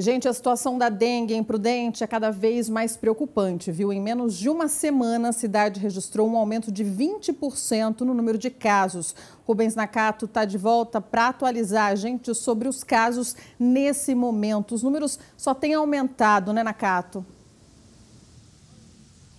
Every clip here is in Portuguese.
Gente, a situação da dengue em Prudente é cada vez mais preocupante, viu? Em menos de uma semana, a cidade registrou um aumento de 20% no número de casos. Rubens Nakato está de volta para atualizar a gente sobre os casos nesse momento. Os números só têm aumentado, né, Nakato?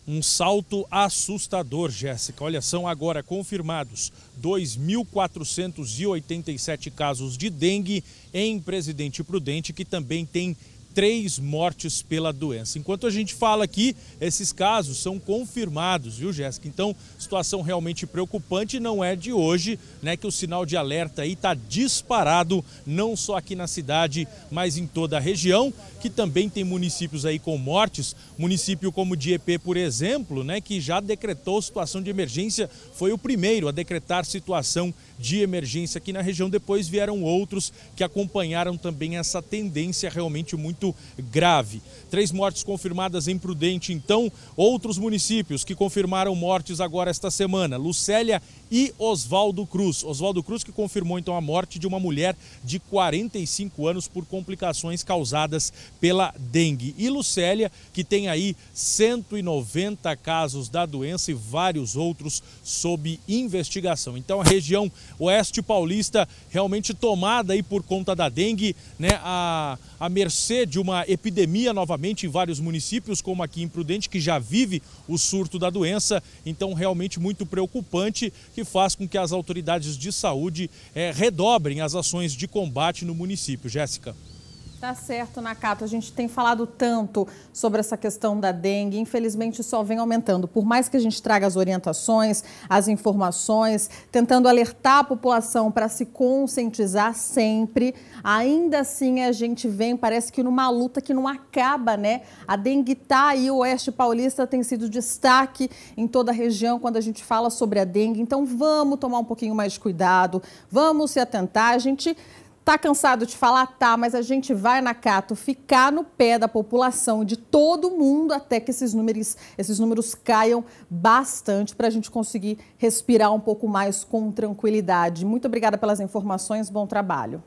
Um salto assustador, Jéssica. Olha, são agora confirmados 2.487 casos de dengue em Presidente Prudente, que também tem três mortes pela doença. Enquanto a gente fala aqui, esses casos são confirmados, viu, Jéssica? Então, situação realmente preocupante, não é de hoje, né, que o sinal de alerta aí está disparado, não só aqui na cidade, mas em toda a região, que também tem municípios aí com mortes, município como Dieppe, por exemplo, né, que já decretou situação de emergência, foi o primeiro a decretar situação de emergência aqui na região, depois vieram outros que acompanharam também essa tendência realmente muito muito grave. Três mortes confirmadas em Prudente, então, outros municípios que confirmaram mortes agora esta semana: Lucélia e Oswaldo Cruz. Oswaldo Cruz que confirmou então a morte de uma mulher de 45 anos por complicações causadas pela dengue. E Lucélia, que tem aí 190 casos da doença e vários outros sob investigação. Então a região oeste paulista realmente tomada aí por conta da dengue, né, a, a mercê de uma epidemia novamente em vários municípios, como aqui em Prudente, que já vive o surto da doença. Então, realmente muito preocupante, que faz com que as autoridades de saúde é, redobrem as ações de combate no município. Jéssica. Tá certo, Nakato. A gente tem falado tanto sobre essa questão da dengue, infelizmente só vem aumentando. Por mais que a gente traga as orientações, as informações, tentando alertar a população para se conscientizar sempre, ainda assim a gente vem, parece que numa luta que não acaba, né? A dengue tá aí, o Oeste Paulista tem sido destaque em toda a região quando a gente fala sobre a dengue. Então vamos tomar um pouquinho mais de cuidado, vamos se atentar. A gente Tá cansado de falar? Tá, mas a gente vai na Cato ficar no pé da população, de todo mundo, até que esses números, esses números caiam bastante para a gente conseguir respirar um pouco mais com tranquilidade. Muito obrigada pelas informações, bom trabalho.